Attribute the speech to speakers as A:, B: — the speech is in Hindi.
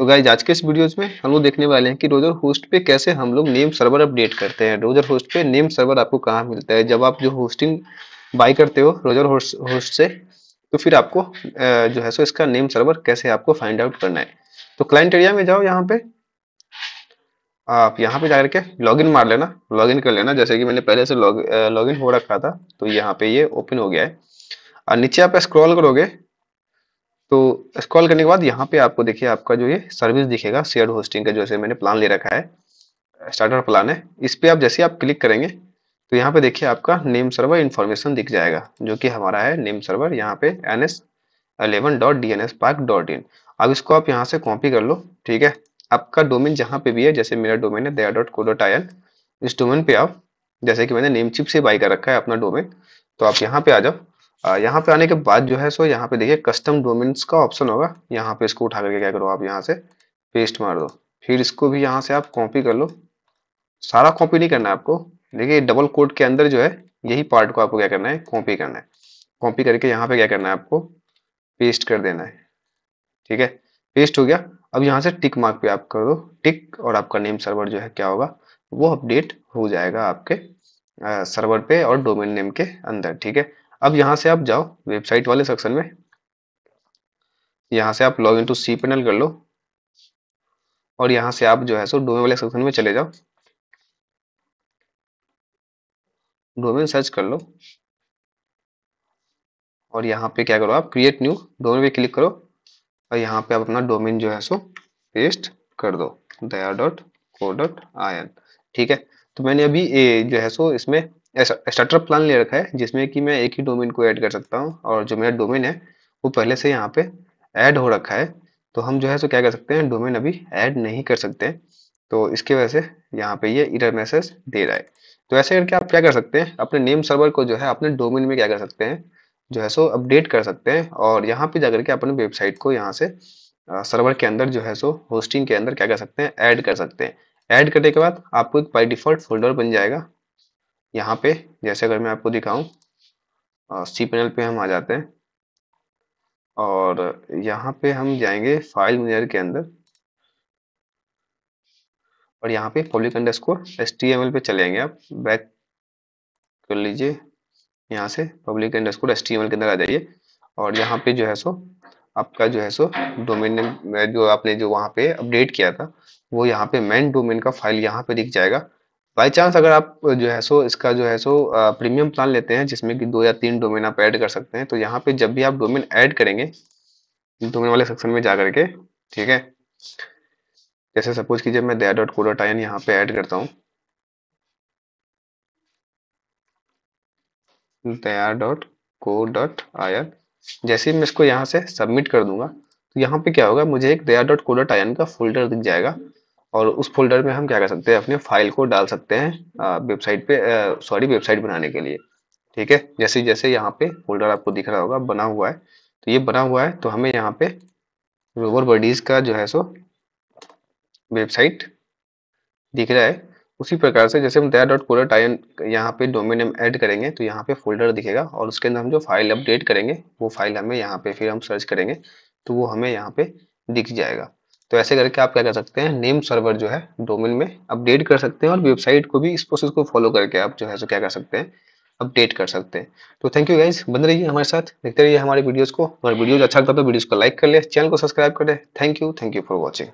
A: तो गाइज आज के इस वीडियोज में हम लोग देखने वाले हैं कि रोजर होस्ट पे कैसे हम लोग नेम सर्वर अपडेट करते हैं रोजर होस्ट पे नेम सर्वर आपको कहाँ मिलता है जब आप जो होस्टिंग बाई करते हो रोजर होस्ट से तो फिर आपको जो है सो इसका नेम सर्वर कैसे आपको फाइंड आउट करना है तो क्लाइंट एरिया में जाओ यहाँ पे आप यहाँ पे जा करके लॉगिन मार लेना लॉगिन कर लेना जैसे कि मैंने पहले से लॉग लॉगिन हो रखा था तो यहाँ पे ये ओपन हो गया है और नीचे आप स्क्रॉल करोगे तो स्क्रॉल करने के बाद यहाँ पे आपको देखिए आपका जो ये सर्विस दिखेगा शेयर होस्टिंग का जैसे मैंने प्लान ले रखा है स्टार्टर प्लान है इस पर आप जैसे आप क्लिक करेंगे तो यहाँ पे देखिए आपका नेम सर्वर इन्फॉर्मेशन दिख जाएगा जो कि हमारा है नेम सर्वर यहाँ पे N S eleven dot D N S park dot in अब इसको आप यहाँ से कॉपी कर लो ठीक है आपका डोमेन जहाँ पे भी है जैसे मेरा डोमेन है Daya dot co dot I N इस डोमेन पे आप जैसे कि मैंने नेम चिप से बाई कर रखा है अपना डोमेन तो आप यहाँ पे आ जाओ यहाँ पे आने के बाद जो है सो यहाँ पे देखिए कस्टम डोमेन्स का ऑप्शन होगा यहाँ पे इसको उठा करके क्या करो आप यहाँ से पेस्ट मार दो फिर इसको भी यहाँ से आप कॉपी कर लो सारा कॉपी नहीं करना है आपको देखिए डबल कोड के अंदर जो है यही पार्ट को आपको क्या करना है कॉपी करना है कॉपी करके यहाँ पे क्या करना है आपको पेस्ट कर देना है ठीक है पेस्ट हो गया अब यहाँ से टिक मार्क पे आप कर दो टिक और आपका नेम सर्वर जो है क्या होगा वो अपडेट हो जाएगा आपके सर्वर पे और डोमेन नेम के अंदर ठीक है अब यहाँ से आप जाओ वेबसाइट वाले सेक्शन में यहां से आप log in to C panel कर लो और यहाँ से आप जो है सो डोमेन वाले सेक्शन में चले जाओ डोमेन सर्च कर लो और यहाँ पे क्या करो आप क्रिएट न्यू डोमेन पे क्लिक करो और यहाँ पे आप अपना डोमेन जो है सो पेस्ट कर दो Daya dot co dot I N ठीक है तो मैंने अभी ए, जो है सो इसमें ऐसा स्टार्टअप प्लान ले रखा है जिसमें कि मैं एक ही डोमेन को ऐड कर सकता हूँ और जो मेरा डोमेन है वो पहले से यहाँ पे ऐड हो रखा है तो हम जो है सो क्या कर सकते हैं डोमेन अभी ऐड नहीं कर सकते तो इसके वजह से यहाँ पे ये इरर मैसेज दे रहा है तो ऐसे करके आप क्या कर सकते हैं अपने नेम सर्वर को जो है अपने डोमेन में क्या कर सकते हैं जो है सो अपडेट कर सकते हैं और यहाँ पे जाकर के अपने वेबसाइट को यहाँ से सर्वर के अंदर जो है सो होस्टिंग के अंदर क्या कर सकते हैं ऐड कर सकते हैं ऐड करने के बाद आपको एक बाई डिफॉल्ट फोल्डर बन जाएगा यहाँ पे जैसे अगर मैं आपको दिखाऊं सी पैनल पे हम आ जाते हैं और यहाँ पे हम जाएंगे फाइल मैनेजर के अंदर और यहाँ पे public underscore S T M L पे चले जाएंगे आप बैक कर लीजिए यहाँ से public underscore S T M L के अंदर आ जाइए और यहाँ पे जो है सो आपका जो है सो डोमेन जो आपने जो वहाँ पे अपडेट किया था वो यहाँ पे मेन डोमेन का फाइल यहाँ पे दिख जाएगा बाई चांस अगर आप जो है सो इसका जो है सो प्रीमियम प्लान लेते हैं जिसमें कि दो या तीन डोमेन आप ऐड कर सकते हैं तो यहाँ पे जब भी आप डोमेन ऐड करेंगे डोमेन वाले सेक्शन में जा करके ठीक है जैसे सपोज कीजिए मैं Daya dot co dot I N यहाँ पे ऐड करता हूँ Daya dot co dot I N जैसे ही मैं इसको यहाँ से सबमिट कर दूंगा तो यहाँ पे क्या होगा मुझे एक Daya dot co dot I N का फोल्डर दिख जाएगा और उस फोल्डर में हम क्या कर सकते हैं अपने फाइल को डाल सकते हैं वेबसाइट पे सॉरी वेबसाइट बनाने के लिए ठीक है जैसे जैसे यहाँ पे फोल्डर आपको दिख रहा होगा बना हुआ है तो ये बना हुआ है तो हमें यहाँ पे रोवर बर्डीज का जो है सो वेबसाइट दिख रहा है उसी प्रकार से जैसे हम दया डॉट कोलर टाइन यहाँ पे डोमेन नेम ऐड करेंगे तो यहाँ पे फोल्डर दिखेगा और उसके अंदर हम जो फाइल अपडेट करेंगे वो फाइल हमें यहाँ पे फिर हम सर्च करेंगे तो वो हमें यहाँ पे दिख जाएगा तो ऐसे करके आप क्या कर सकते हैं नेम सर्वर जो है डोमेन में अपडेट कर सकते हैं और वेबसाइट को भी इस प्रोसेस को फॉलो करके आप जो है सो क्या कर सकते हैं अपडेट कर सकते हैं तो थैंक यू गाइज बन रहिए हमारे साथ देखते रहिए हमारे वीडियोज़ को हमारे वीडियोज़ अच्छा लगता है तो वीडियोज़ को लाइक कर ले चैनल को सब्सक्राइब कर ले thank you thank you for watching